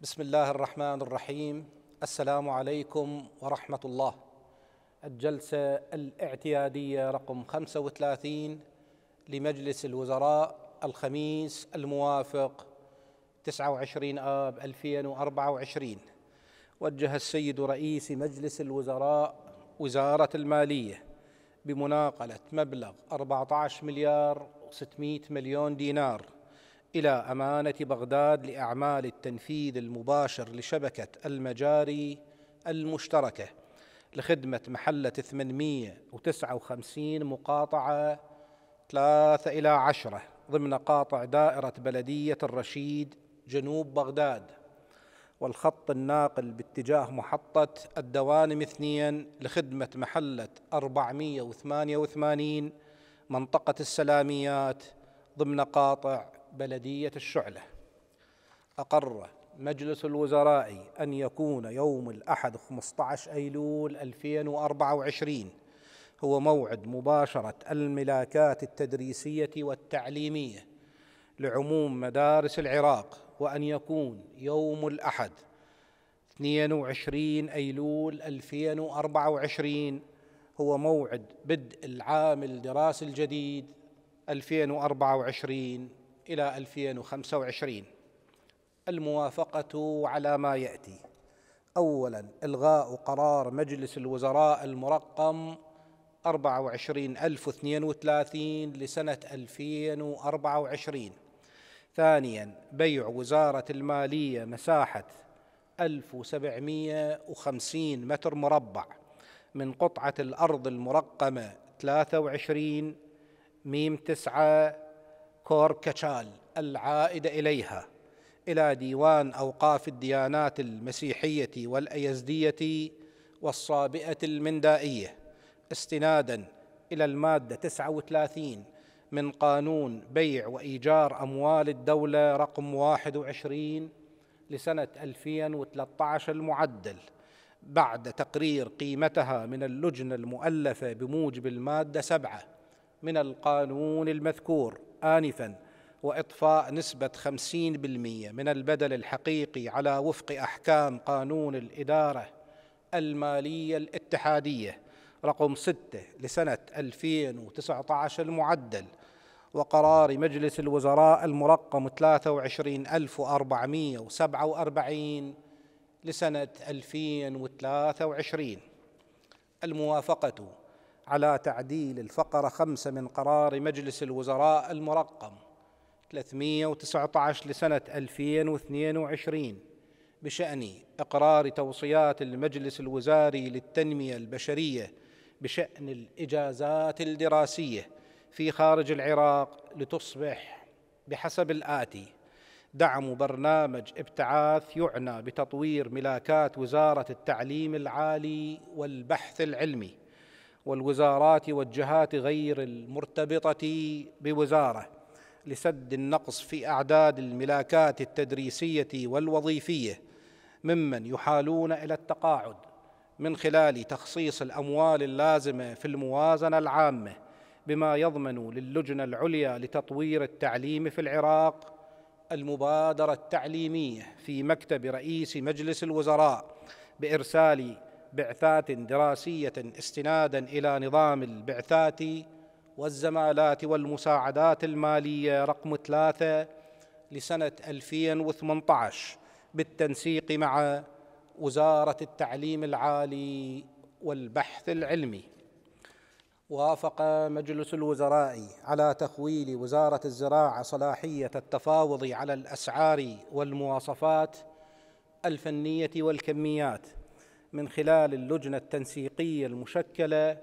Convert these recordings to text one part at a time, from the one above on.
بسم الله الرحمن الرحيم السلام عليكم ورحمة الله الجلسة الاعتيادية رقم 35 لمجلس الوزراء الخميس الموافق 29 آب 2024 وجه السيد رئيس مجلس الوزراء وزارة المالية بمناقلة مبلغ 14 مليار و600 مليون دينار إلى أمانة بغداد لأعمال التنفيذ المباشر لشبكة المجاري المشتركة لخدمة محلة 859 مقاطعة 3 إلى 10 ضمن قاطع دائرة بلدية الرشيد جنوب بغداد والخط الناقل باتجاه محطة الدوانم اثنين لخدمة محلة 488 منطقة السلاميات ضمن قاطع بلدية الشعلة أقر مجلس الوزراء أن يكون يوم الأحد 15 أيلول 2024 هو موعد مباشرة الملاكات التدريسية والتعليمية لعموم مدارس العراق وأن يكون يوم الأحد 22 أيلول 2024 هو موعد بدء العام الدراسي الجديد 2024 إلى 2025 الموافقة على ما يأتي أولا إلغاء قرار مجلس الوزراء المرقم 24032 لسنة 2024 ثانيا بيع وزارة المالية مساحة 1750 متر مربع من قطعة الأرض المرقمة 23 ميم 9 كوركشال العائد إليها إلى ديوان أوقاف الديانات المسيحية والأيزدية والصابئة المندائية استنادا إلى المادة 39 من قانون بيع وإيجار أموال الدولة رقم 21 لسنة 2013 المعدل بعد تقرير قيمتها من اللجنة المؤلفة بموجب المادة 7 من القانون المذكور آنفا وإطفاء نسبة 50% من البدل الحقيقي على وفق أحكام قانون الإدارة المالية الاتحادية رقم 6 لسنة 2019 المعدل وقرار مجلس الوزراء المرقم 23447 لسنة 2023 الموافقة على تعديل الفقرة خمسة من قرار مجلس الوزراء المرقم 319 لسنة 2022 بشأن إقرار توصيات المجلس الوزاري للتنمية البشرية بشأن الإجازات الدراسية في خارج العراق لتصبح بحسب الآتي دعم برنامج ابتعاث يعنى بتطوير ملاكات وزارة التعليم العالي والبحث العلمي والوزارات والجهات غير المرتبطه بوزاره لسد النقص في اعداد الملاكات التدريسيه والوظيفيه ممن يحالون الى التقاعد من خلال تخصيص الاموال اللازمه في الموازنه العامه بما يضمن للجنه العليا لتطوير التعليم في العراق المبادره التعليميه في مكتب رئيس مجلس الوزراء بارسال بعثات دراسية استنادا إلى نظام البعثات والزمالات والمساعدات المالية رقم ثلاثة لسنة 2018 بالتنسيق مع وزارة التعليم العالي والبحث العلمي وافق مجلس الوزراء على تخويل وزارة الزراعة صلاحية التفاوض على الأسعار والمواصفات الفنية والكميات من خلال اللجنه التنسيقيه المشكله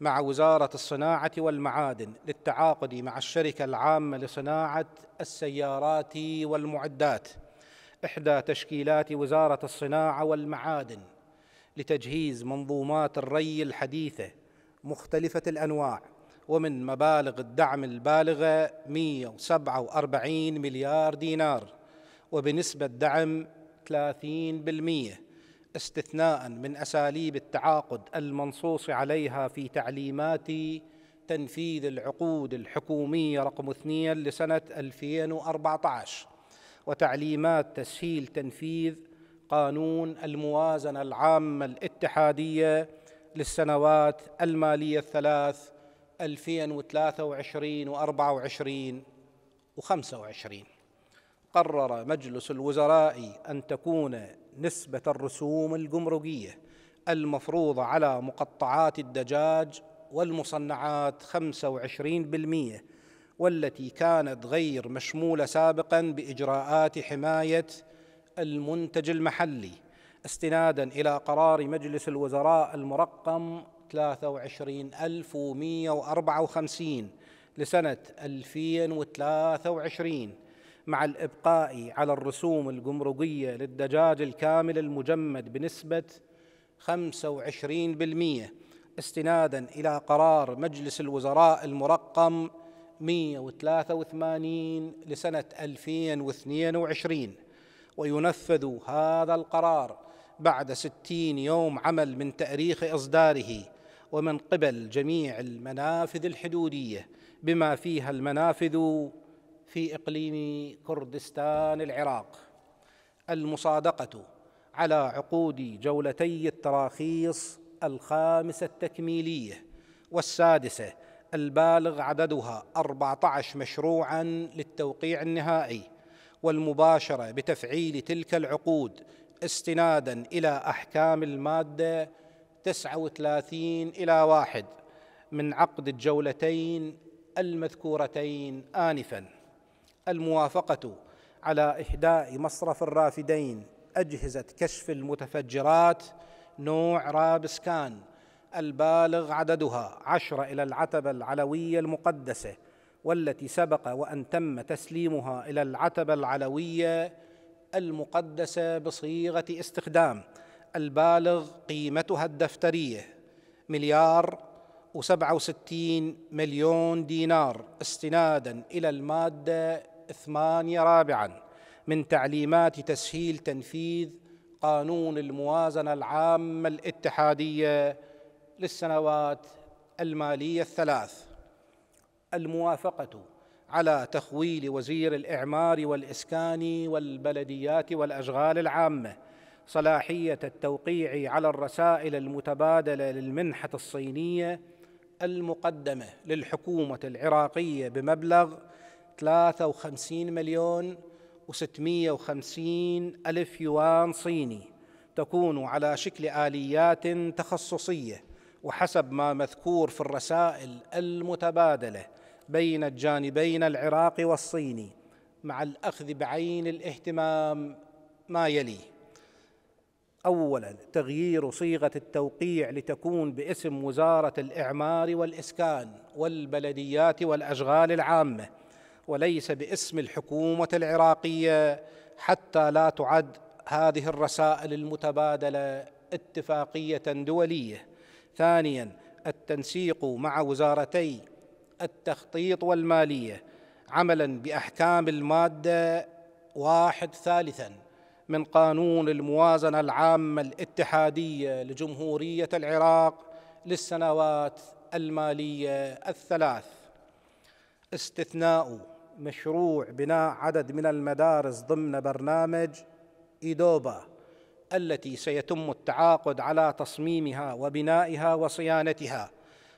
مع وزاره الصناعه والمعادن للتعاقد مع الشركه العامه لصناعه السيارات والمعدات احدى تشكيلات وزاره الصناعه والمعادن لتجهيز منظومات الري الحديثه مختلفه الانواع ومن مبالغ الدعم البالغه 147 مليار دينار وبنسبه دعم 30% استثناء من اساليب التعاقد المنصوص عليها في تعليمات تنفيذ العقود الحكوميه رقم اثنين لسنه 2014 وتعليمات تسهيل تنفيذ قانون الموازنه العامه الاتحاديه للسنوات الماليه الثلاث 2023 و24 و25 قرر مجلس الوزراء أن تكون نسبة الرسوم الجمركية المفروضة على مقطعات الدجاج والمصنعات 25% والتي كانت غير مشمولة سابقا بإجراءات حماية المنتج المحلي استنادا إلى قرار مجلس الوزراء المرقم 23154 لسنة 2023 مع الإبقاء على الرسوم الجمركية للدجاج الكامل المجمد بنسبة 25% استنادا إلى قرار مجلس الوزراء المرقم 183 لسنة 2022 وينفذ هذا القرار بعد 60 يوم عمل من تاريخ إصداره ومن قبل جميع المنافذ الحدودية بما فيها المنافذ في اقليم كردستان العراق المصادقه على عقود جولتي التراخيص الخامسه التكميليه والسادسه البالغ عددها 14 مشروعا للتوقيع النهائي والمباشره بتفعيل تلك العقود استنادا الى احكام الماده 39 الى 1 من عقد الجولتين المذكورتين آنفاً الموافقة على إحداء مصرف الرافدين أجهزة كشف المتفجرات نوع رابسكان البالغ عددها عشرة إلى العتبة العلوية المقدسة والتي سبق وأن تم تسليمها إلى العتبة العلوية المقدسة بصيغة استخدام البالغ قيمتها الدفترية مليار وسبعة وستين مليون دينار استنادا إلى المادة ثمانية رابعا من تعليمات تسهيل تنفيذ قانون الموازنة العامة الاتحادية للسنوات المالية الثلاث الموافقة على تخويل وزير الإعمار والإسكان والبلديات والأشغال العامة صلاحية التوقيع على الرسائل المتبادلة للمنحة الصينية المقدمة للحكومة العراقية بمبلغ 53 مليون و650 ألف يوان صيني تكون على شكل آليات تخصصية وحسب ما مذكور في الرسائل المتبادلة بين الجانبين العراقي والصيني مع الأخذ بعين الاهتمام ما يلي أولا تغيير صيغة التوقيع لتكون باسم وزارة الإعمار والإسكان والبلديات والأشغال العامة وليس باسم الحكومة العراقية حتى لا تعد هذه الرسائل المتبادلة اتفاقية دولية ثانيا التنسيق مع وزارتي التخطيط والمالية عملا بأحكام المادة واحد ثالثا من قانون الموازنة العامة الاتحادية لجمهورية العراق للسنوات المالية الثلاث استثناء مشروع بناء عدد من المدارس ضمن برنامج إيدوبا التي سيتم التعاقد على تصميمها وبنائها وصيانتها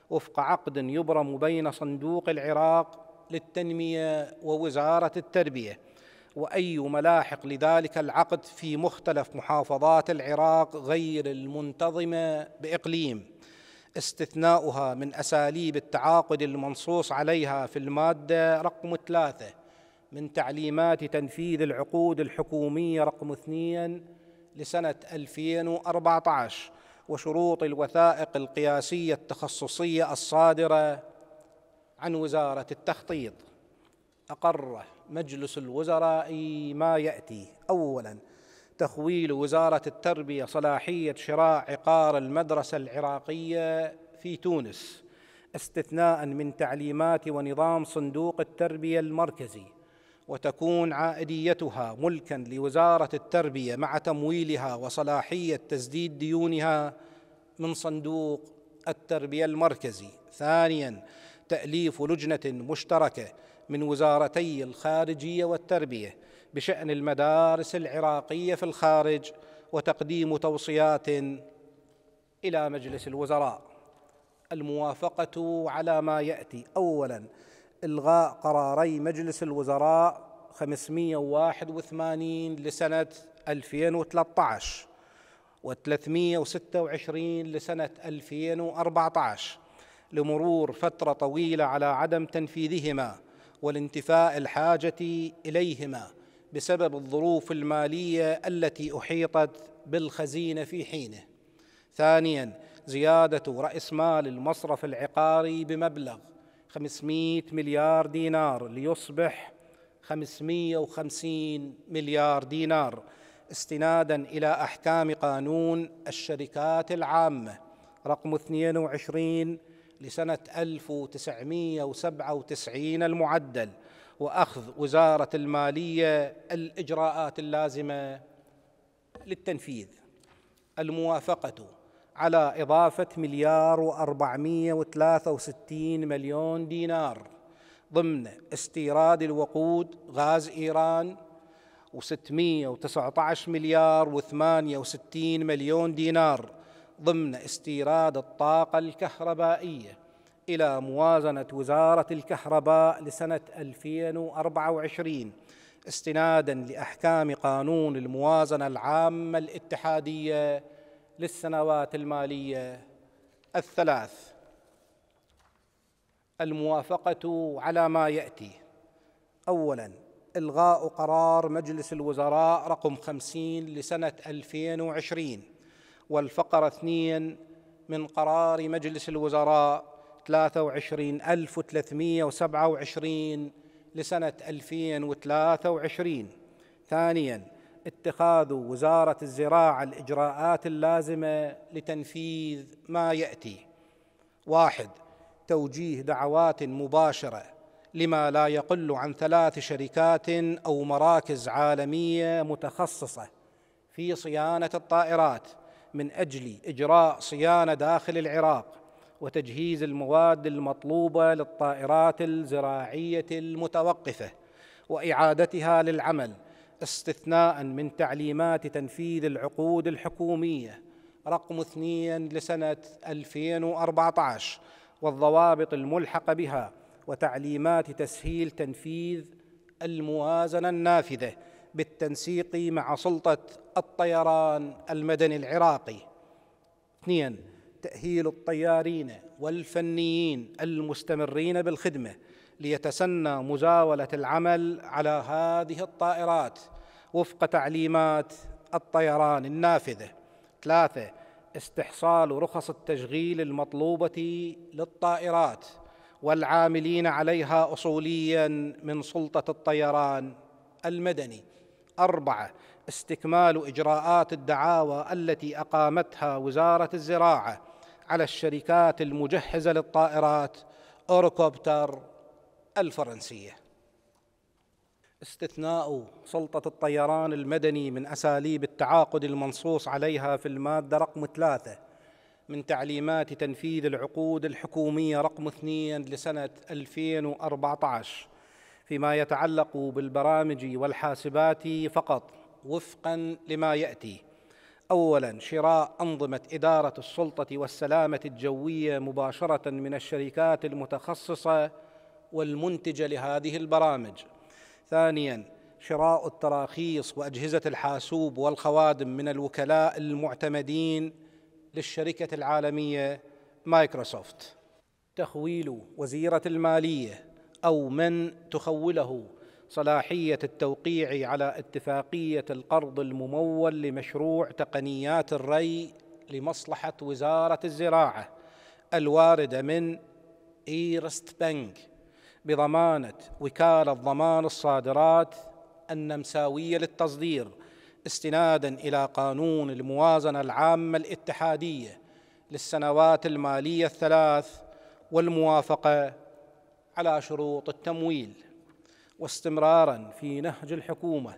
وفق عقد يبرم بين صندوق العراق للتنمية ووزارة التربية وأي ملاحق لذلك العقد في مختلف محافظات العراق غير المنتظمة بإقليم استثناؤها من اساليب التعاقد المنصوص عليها في الماده رقم ثلاثه من تعليمات تنفيذ العقود الحكوميه رقم اثنين لسنه 2014 وشروط الوثائق القياسيه التخصصيه الصادره عن وزاره التخطيط اقر مجلس الوزراء ما ياتي اولا تخويل وزارة التربية صلاحية شراء عقار المدرسة العراقية في تونس استثناء من تعليمات ونظام صندوق التربية المركزي وتكون عائديتها ملكا لوزارة التربية مع تمويلها وصلاحية تسديد ديونها من صندوق التربية المركزي ثانيا تأليف لجنة مشتركة من وزارتي الخارجية والتربية بشان المدارس العراقيه في الخارج وتقديم توصيات الى مجلس الوزراء الموافقه على ما ياتي اولا الغاء قراري مجلس الوزراء 581 لسنه 2013 و326 لسنه 2014 لمرور فتره طويله على عدم تنفيذهما والانتفاء الحاجه اليهما بسبب الظروف الماليه التي احيطت بالخزينه في حينه ثانيا زياده راس مال المصرف العقاري بمبلغ 500 مليار دينار ليصبح 550 مليار دينار استنادا الى احكام قانون الشركات العامه رقم 22 لسنه 1997 المعدل واخذ وزاره الماليه الاجراءات اللازمه للتنفيذ الموافقه على اضافه مليار و463 مليون دينار ضمن استيراد الوقود غاز ايران و619 مليار و68 مليون دينار ضمن استيراد الطاقه الكهربائيه إلى موازنة وزارة الكهرباء لسنة 2024 استنادا لأحكام قانون الموازنة العامة الاتحادية للسنوات المالية الثلاث الموافقة على ما يأتي أولا إلغاء قرار مجلس الوزراء رقم 50 لسنة 2020 والفقرة 2 من قرار مجلس الوزراء 23327 لسنة 2023 ثانيا اتخاذ وزارة الزراعة الإجراءات اللازمة لتنفيذ ما يأتي واحد توجيه دعوات مباشرة لما لا يقل عن ثلاث شركات أو مراكز عالمية متخصصة في صيانة الطائرات من أجل إجراء صيانة داخل العراق وتجهيز المواد المطلوبه للطائرات الزراعيه المتوقفه واعادتها للعمل استثناء من تعليمات تنفيذ العقود الحكوميه رقم اثنين لسنه 2014 والضوابط الملحقه بها وتعليمات تسهيل تنفيذ الموازنه النافذه بالتنسيق مع سلطه الطيران المدني العراقي اثنين تأهيل الطيارين والفنيين المستمرين بالخدمة ليتسنى مزاولة العمل على هذه الطائرات وفق تعليمات الطيران النافذة ثلاثة استحصال رخص التشغيل المطلوبة للطائرات والعاملين عليها أصوليا من سلطة الطيران المدني أربعة استكمال إجراءات الدعاوى التي أقامتها وزارة الزراعة على الشركات المجهزة للطائرات أوروكوبتر الفرنسية استثناء سلطة الطيران المدني من أساليب التعاقد المنصوص عليها في المادة رقم ثلاثة من تعليمات تنفيذ العقود الحكومية رقم اثنين لسنة 2014 فيما يتعلق بالبرامج والحاسبات فقط وفقا لما يأتي اولا شراء انظمه اداره السلطه والسلامه الجويه مباشره من الشركات المتخصصه والمنتجه لهذه البرامج ثانيا شراء التراخيص واجهزه الحاسوب والخوادم من الوكلاء المعتمدين للشركه العالميه مايكروسوفت تخويل وزيره الماليه او من تخوله صلاحيه التوقيع على اتفاقيه القرض الممول لمشروع تقنيات الري لمصلحه وزاره الزراعه الوارده من ايرست بنك بضمانه وكاله ضمان الصادرات النمساويه للتصدير استنادا الى قانون الموازنه العامه الاتحاديه للسنوات الماليه الثلاث والموافقه على شروط التمويل واستمرارا في نهج الحكومه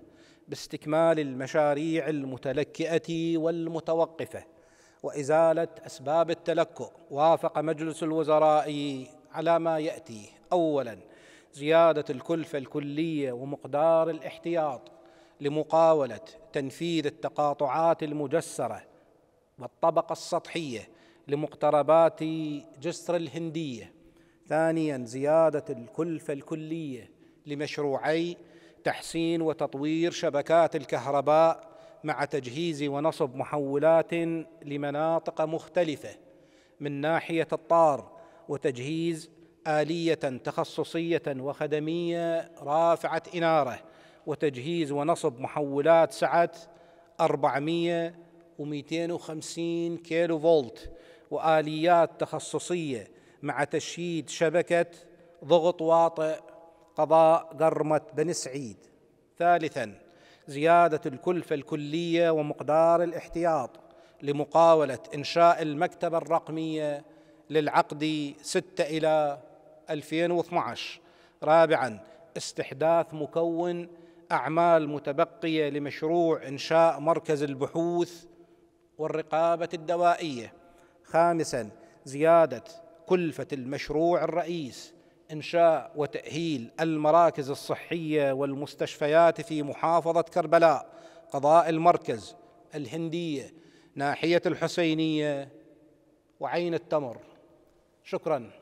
باستكمال المشاريع المتلكئه والمتوقفه وازاله اسباب التلكؤ وافق مجلس الوزراء على ما ياتي اولا زياده الكلفه الكليه ومقدار الاحتياط لمقاوله تنفيذ التقاطعات المجسره والطبقه السطحيه لمقتربات جسر الهنديه ثانيا زياده الكلفه الكليه لمشروعي تحسين وتطوير شبكات الكهرباء مع تجهيز ونصب محولات لمناطق مختلفه من ناحيه الطار وتجهيز اليه تخصصيه وخدميه رافعه اناره وتجهيز ونصب محولات سعه 400 و250 كيلو فولت واليات تخصصيه مع تشييد شبكه ضغط واطئ قضاء قرمة بن سعيد ثالثا زيادة الكلفة الكلية ومقدار الاحتياط لمقاولة إنشاء المكتبة الرقمية للعقد 6 إلى 2012 رابعا استحداث مكون أعمال متبقية لمشروع إنشاء مركز البحوث والرقابة الدوائية خامسا زيادة كلفة المشروع الرئيس انشاء وتاهيل المراكز الصحيه والمستشفيات في محافظه كربلاء قضاء المركز الهنديه ناحيه الحسينيه وعين التمر شكرا